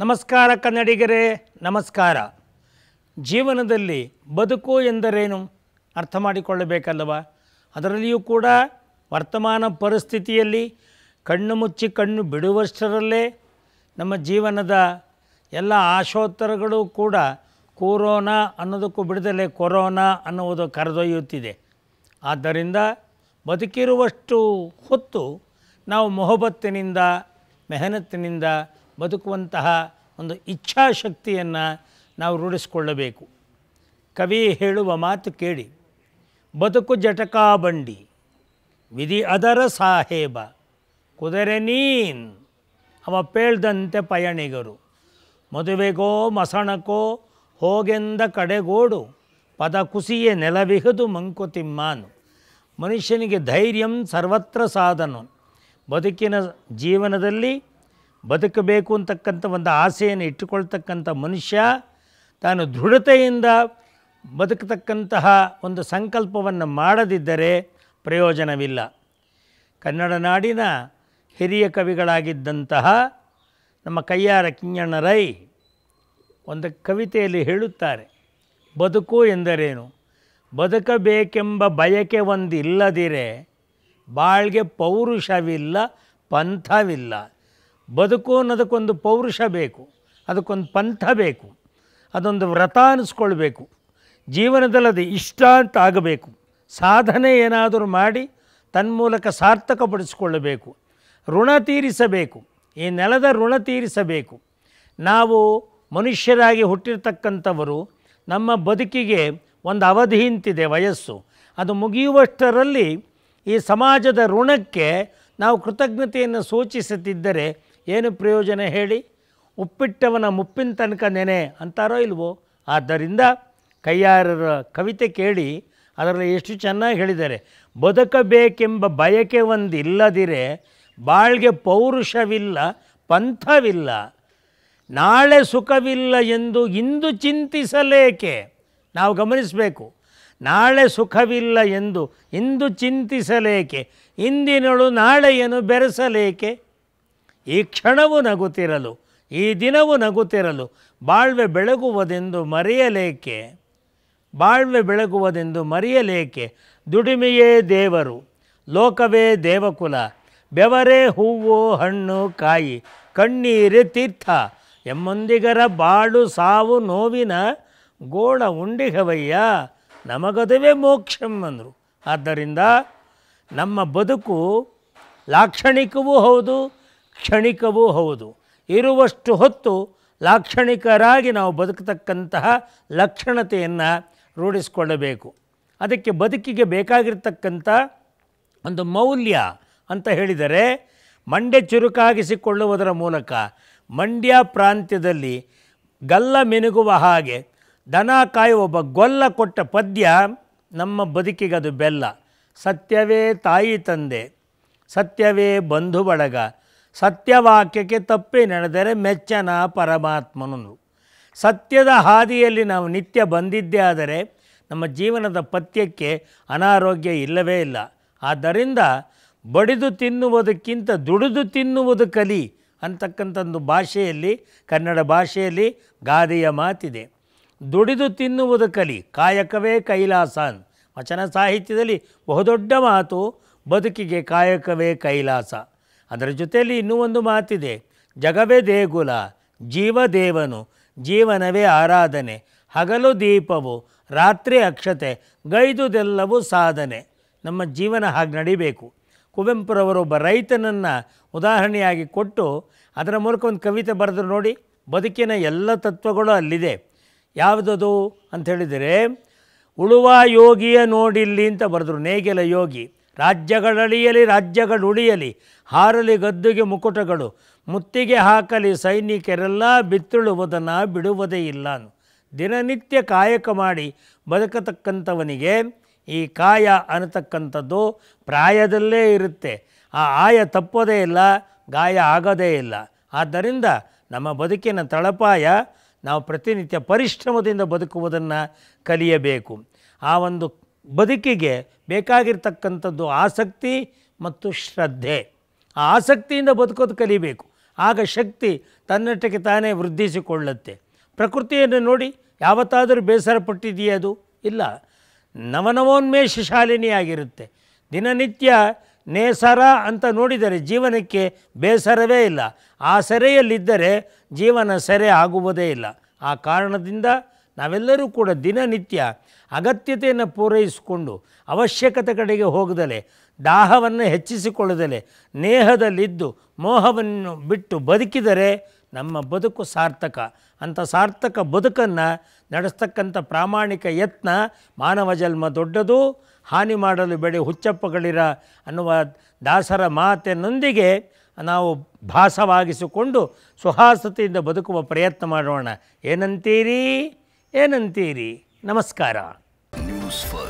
ನಮಸ್ಕಾರ ಕನ್ನಡಿಗರೇ ನಮಸ್ಕಾರ ಜೀವನದಲ್ಲಿ ಬದುಕು ಎಂದರೇನು ಅರ್ಥ ಮಾಡಿಕೊಳ್ಳಬೇಕಲ್ಲವ ಅದರಲ್ಲಿಯೂ ಕೂಡ ವರ್ತಮಾನ ಪರಿಸ್ಥಿತಿಯಲ್ಲಿ ಕಣ್ಣು ಮುಚ್ಚಿ ಕಣ್ಣು ಬಿಡುವಷ್ಟರಲ್ಲೇ ನಮ್ಮ ಜೀವನದ ಎಲ್ಲ ಆಶೋತ್ತರಗಳು ಕೂಡ ಕೊರೋನಾ ಅನ್ನೋದಕ್ಕೂ ಬಿಡದಲ್ಲೇ ಕೊರೋನಾ ಅನ್ನುವುದು ಕರೆದೊಯ್ಯುತ್ತಿದೆ ಆದ್ದರಿಂದ ಬದುಕಿರುವಷ್ಟು ಹೊತ್ತು ನಾವು ಮೊಹಬತ್ತಿನಿಂದ ಮೆಹನತ್ತಿನಿಂದ ಬದುಕುವಂತಹ ಒಂದು ಇಚ್ಛಾಶಕ್ತಿಯನ್ನು ನಾವು ರೂಢಿಸಿಕೊಳ್ಳಬೇಕು ಕವಿ ಹೇಳುವ ಮಾತು ಕೇಳಿ ಬದುಕು ಜಟಕಾ ಬಂಡಿ ವಿಧಿ ಅದರ ಸಾಹೇಬ ಕುದುರೆ ನೀನ್ ಅವ ಪೇಳ್ದಂತೆ ಪಯಣಿಗರು ಮದುವೆಗೋ ಮಸಣಕೋ ಹೋಗೆಂದ ಕಡೆಗೋಡು ಪದ ಕುಸಿಯೇ ನೆಲವಿಹದು ಮಂಕುತಿಮ್ಮಾನು ಮನುಷ್ಯನಿಗೆ ಧೈರ್ಯಂ ಸರ್ವತ್ರ ಸಾಧನು ಬದುಕಿನ ಜೀವನದಲ್ಲಿ ಬದುಕಬೇಕು ಅಂತಕ್ಕಂಥ ಒಂದು ಆಸೆಯನ್ನು ಇಟ್ಟುಕೊಳ್ತಕ್ಕಂಥ ಮನುಷ್ಯ ತಾನು ದೃಢತೆಯಿಂದ ಬದುಕತಕ್ಕಂತಹ ಒಂದು ಸಂಕಲ್ಪವನ್ನು ಮಾಡದಿದ್ದರೆ ಪ್ರಯೋಜನವಿಲ್ಲ ಕನ್ನಡ ನಾಡಿನ ಹಿರಿಯ ಕವಿಗಳಾಗಿದ್ದಂತಹ ನಮ್ಮ ಕೈಯಾರ ಕಿಂಗಣ್ಣ ರೈ ಒಂದು ಕವಿತೆಯಲ್ಲಿ ಹೇಳುತ್ತಾರೆ ಬದುಕು ಎಂದರೇನು ಬದುಕಬೇಕೆಂಬ ಬಯಕೆ ಒಂದಿಲ್ಲದಿರೆ ಬಾಳ್ಗೆ ಪೌರುಷವಿಲ್ಲ ಪಂಥವಿಲ್ಲ ಬದುಕು ಅನ್ನೋದಕ್ಕೊಂದು ಪೌರುಷ ಬೇಕು ಅದಕ್ಕೊಂದು ಪಂಥ ಬೇಕು ಅದೊಂದು ವ್ರತ ಅನ್ನಿಸ್ಕೊಳ್ಬೇಕು ಜೀವನದಲ್ಲಿ ಅದು ಇಷ್ಟ ಅಂತ ಆಗಬೇಕು ಸಾಧನೆ ಏನಾದರೂ ಮಾಡಿ ತನ್ಮೂಲಕ ಸಾರ್ಥಕಪಡಿಸಿಕೊಳ್ಳಬೇಕು ಋಣ ತೀರಿಸಬೇಕು ಈ ನೆಲದ ಋಣ ತೀರಿಸಬೇಕು ನಾವು ಮನುಷ್ಯರಾಗಿ ಹುಟ್ಟಿರ್ತಕ್ಕಂಥವರು ನಮ್ಮ ಬದುಕಿಗೆ ಒಂದು ಅವಧಿ ಅಂತಿದೆ ವಯಸ್ಸು ಅದು ಮುಗಿಯುವಷ್ಟರಲ್ಲಿ ಈ ಸಮಾಜದ ಋಣಕ್ಕೆ ನಾವು ಕೃತಜ್ಞತೆಯನ್ನು ಸೂಚಿಸುತ್ತಿದ್ದರೆ ಏನು ಪ್ರಯೋಜನ ಹೇಳಿ ಉಪ್ಪಿಟ್ಟವನ ಮುಪ್ಪಿನ ತನಕ ನೆನೆ ಅಂತಾರೋ ಇಲ್ವೋ ಆದ್ದರಿಂದ ಕೈಯಾರರ ಕವಿತೆ ಕೇಳಿ ಅದರಲ್ಲಿ ಎಷ್ಟು ಚೆನ್ನಾಗಿ ಹೇಳಿದ್ದಾರೆ ಬದುಕಬೇಕೆಂಬ ಬಯಕೆ ಒಂದು ಇಲ್ಲದಿರೆ ಬಾಳ್ಗೆ ಪೌರುಷವಿಲ್ಲ ಪಂಥವಿಲ್ಲ ನಾಳೆ ಸುಖವಿಲ್ಲ ಎಂದು ಇಂದು ಚಿಂತಿಸಲೇಕೆ ನಾವು ಗಮನಿಸಬೇಕು ನಾಳೆ ಸುಖವಿಲ್ಲ ಎಂದು ಇಂದು ಚಿಂತಿಸಲೇಕೆ ಇಂದಿನಳು ನಾಳೆಯನ್ನು ಬೆರೆಸಲೇಕೆ ಈ ಕ್ಷಣವು ನಗುತ್ತಿರಲು ಈ ದಿನವೂ ನಗುತ್ತಿರಲು ಬಾಳ್ವೆ ಬೆಳಗುವುದೆಂದು ಮರೆಯಲೇಕೆ ಬಾಳ್ವೆ ಬೆಳಗುವುದೆಂದು ಮರೆಯಲೇಕೆ ದುಡಿಮೆಯೇ ದೇವರು ಲೋಕವೇ ದೇವಕುಲ ಬೆವರೇ ಹೂವು ಹಣ್ಣು ಕಾಯಿ ಕಣ್ಣೀರೆ ತೀರ್ಥ ಎಮ್ಮೊಂದಿಗರ ಬಾಳು ಸಾವು ನೋವಿನ ಗೋಳ ಉಂಡಿಗವಯ್ಯ ನಮಗದುವೆ ಮೋಕ್ಷಂ ಅಂದರು ಆದ್ದರಿಂದ ನಮ್ಮ ಬದುಕು ಲಾಕ್ಷಣಿಕವೂ ಹೌದು ಕ್ಷಣಿಕವೂ ಹೌದು ಇರುವಷ್ಟು ಹೊತ್ತು ಲಾಕ್ಷಣಿಕರಾಗಿ ನಾವು ಬದುಕತಕ್ಕಂತಹ ಲಕ್ಷಣತೆಯನ್ನು ರೂಢಿಸಿಕೊಳ್ಳಬೇಕು ಅದಕ್ಕೆ ಬದುಕಿಗೆ ಬೇಕಾಗಿರ್ತಕ್ಕಂಥ ಒಂದು ಮೌಲ್ಯ ಅಂತ ಹೇಳಿದರೆ ಮಂಡ್ಯ ಚುರುಕಾಗಿಸಿಕೊಳ್ಳುವುದರ ಮೂಲಕ ಮಂಡ್ಯ ಪ್ರಾಂತ್ಯದಲ್ಲಿ ಗಲ್ಲ ಮಿನುಗುವ ಹಾಗೆ ದನ ಕಾಯುವ ಒಬ್ಬ ಗೊಲ್ಲ ಕೊಟ್ಟ ಪದ್ಯ ನಮ್ಮ ಬದುಕಿಗೆ ಅದು ಬೆಲ್ಲ ಸತ್ಯವೇ ತಾಯಿ ತಂದೆ ಸತ್ಯವೇ ಬಂಧು ಬಳಗ ಸತ್ಯವಾಕ್ಯಕ್ಕೆ ತಪ್ಪಿ ನಡೆದರೆ ಮೆಚ್ಚನ ಪರಮಾತ್ಮನನು ಸತ್ಯದ ಹಾದಿಯಲ್ಲಿ ನಾವು ನಿತ್ಯ ಬಂದಿದ್ದೇ ಆದರೆ ನಮ್ಮ ಜೀವನದ ಪಥ್ಯಕ್ಕೆ ಅನಾರೋಗ್ಯ ಇಲ್ಲವೇ ಇಲ್ಲ ಆದ್ದರಿಂದ ಬಡಿದು ತಿನ್ನುವುದಕ್ಕಿಂತ ದುಡಿದು ತಿನ್ನುವುದು ಕಲಿ ಅಂತಕ್ಕಂಥದ್ದು ಭಾಷೆಯಲ್ಲಿ ಕನ್ನಡ ಭಾಷೆಯಲ್ಲಿ ಗಾದೆಯ ಮಾತಿದೆ ದುಡಿದು ತಿನ್ನುವುದು ಕಲಿ ಕಾಯಕವೇ ಕೈಲಾಸಾನ್ ವಚನ ಸಾಹಿತ್ಯದಲ್ಲಿ ಬಹುದೊಡ್ಡ ಮಾತು ಬದುಕಿಗೆ ಕಾಯಕವೇ ಕೈಲಾಸ ಅದರ ಜೊತೆಯಲ್ಲಿ ಇನ್ನೂ ಒಂದು ಮಾತಿದೆ ಜಗವೇ ದೇಗುಲ ದೇವನು ಜೀವನವೇ ಆರಾಧನೆ ಹಗಲು ದೀಪವು ರಾತ್ರಿ ಅಕ್ಷತೆ ಗೈದುದೆಲ್ಲವೂ ಸಾಧನೆ ನಮ್ಮ ಜೀವನ ಹಾಗೆ ನಡಿಬೇಕು ಕುವೆಂಪುರವರೊಬ್ಬ ರೈತನನ್ನು ಉದಾಹರಣೆಯಾಗಿ ಕೊಟ್ಟು ಅದರ ಮೂಲಕ ಒಂದು ಕವಿತೆ ಬರೆದ್ರು ನೋಡಿ ಬದುಕಿನ ಎಲ್ಲ ತತ್ವಗಳು ಅಲ್ಲಿದೆ ಯಾವುದದು ಅಂತ ಹೇಳಿದರೆ ಉಳುವ ಯೋಗಿಯ ನೋಡಿಲ್ಲಿ ಅಂತ ಬರೆದ್ರು ನೇಗಿಲ ಯೋಗಿ ರಾಜ್ಯಗಳಳಿಯಲಿ ರಾಜ್ಯಗಳು ಉಳಿಯಲಿ ಹಾರಲಿ ಗದ್ದುಗೆ ಮುಕುಟಗಳು ಮುತ್ತಿಗೆ ಹಾಕಲಿ ಸೈನಿಕರೆಲ್ಲ ಬಿತ್ತುಳುವುದನ್ನು ಬಿಡುವುದೇ ಇಲ್ಲ ದಿನನಿತ್ಯ ಕಾಯಕ ಮಾಡಿ ಬದುಕತಕ್ಕಂಥವನಿಗೆ ಈ ಕಾಯ ಅನ್ನತಕ್ಕಂಥದ್ದು ಪ್ರಾಯದಲ್ಲೇ ಇರುತ್ತೆ ಆ ಆಯ ತಪ್ಪೋದೇ ಇಲ್ಲ ಗಾಯ ಆಗೋದೇ ಇಲ್ಲ ಆದ್ದರಿಂದ ನಮ್ಮ ಬದುಕಿನ ತಳಪಾಯ ನಾವು ಪ್ರತಿನಿತ್ಯ ಪರಿಶ್ರಮದಿಂದ ಬದುಕುವುದನ್ನು ಕಲಿಯಬೇಕು ಆ ಒಂದು ಬದುಕಿಗೆ ಬೇಕಾಗಿರ್ತಕ್ಕಂಥದ್ದು ಆಸಕ್ತಿ ಮತ್ತು ಶ್ರದ್ಧೆ ಆ ಆಸಕ್ತಿಯಿಂದ ಬದುಕೋದು ಕಲಿಬೇಕು ಆಗ ಶಕ್ತಿ ತನ್ನಷ್ಟಕ್ಕೆ ತಾನೇ ವೃದ್ಧಿಸಿಕೊಳ್ಳುತ್ತೆ ಪ್ರಕೃತಿಯನ್ನು ನೋಡಿ ಯಾವತ್ತಾದರೂ ಬೇಸರ ಪಟ್ಟಿದೆಯೇ ಅದು ಇಲ್ಲ ನವನವೋನ್ಮೇಷ ಶಾಲಿನಿಯಾಗಿರುತ್ತೆ ದಿನನಿತ್ಯ ನೇಸರ ಅಂತ ನೋಡಿದರೆ ಜೀವನಕ್ಕೆ ಬೇಸರವೇ ಇಲ್ಲ ಆ ಸೆರೆಯಲ್ಲಿದ್ದರೆ ಜೀವನ ಸೆರೆ ಆಗುವುದೇ ಇಲ್ಲ ಆ ಕಾರಣದಿಂದ ನಾವೆಲ್ಲರೂ ಕೂಡ ದಿನನಿತ್ಯ ಅಗತ್ಯತೆಯನ್ನು ಪೂರೈಸಿಕೊಂಡು ಅವಶ್ಯಕತೆ ಕಡೆಗೆ ಹೋಗದಲೆ ದಾಹವನ್ನು ಹೆಚ್ಚಿಸಿಕೊಳ್ಳದಲೆ ನೇಹದಲ್ಲಿದ್ದು ಮೋಹವನ್ನು ಬಿಟ್ಟು ಬದುಕಿದರೆ ನಮ್ಮ ಬದುಕು ಸಾರ್ಥಕ ಅಂಥ ಸಾರ್ಥಕ ಬದುಕನ್ನು ನಡೆಸ್ತಕ್ಕಂಥ ಪ್ರಾಮಾಣಿಕ ಯತ್ನ ಮಾನವ ಜನ್ಮ ದೊಡ್ಡದು ಹಾನಿ ಮಾಡಲು ಬೆಳೆ ಹುಚ್ಚಪ್ಪಗಳಿರ ಅನ್ನುವ ದಾಸರ ಮಾತಿನೊಂದಿಗೆ ನಾವು ಭಾಸವಾಗಿಸಿಕೊಂಡು ಸುಹಾಸತೆಯಿಂದ ಬದುಕುವ ಪ್ರಯತ್ನ ಮಾಡೋಣ ಏನಂತೀರಿ ಏನಂತೀರಿ ನಮಸ್ಕಾರ ನ್ಯೂಸ್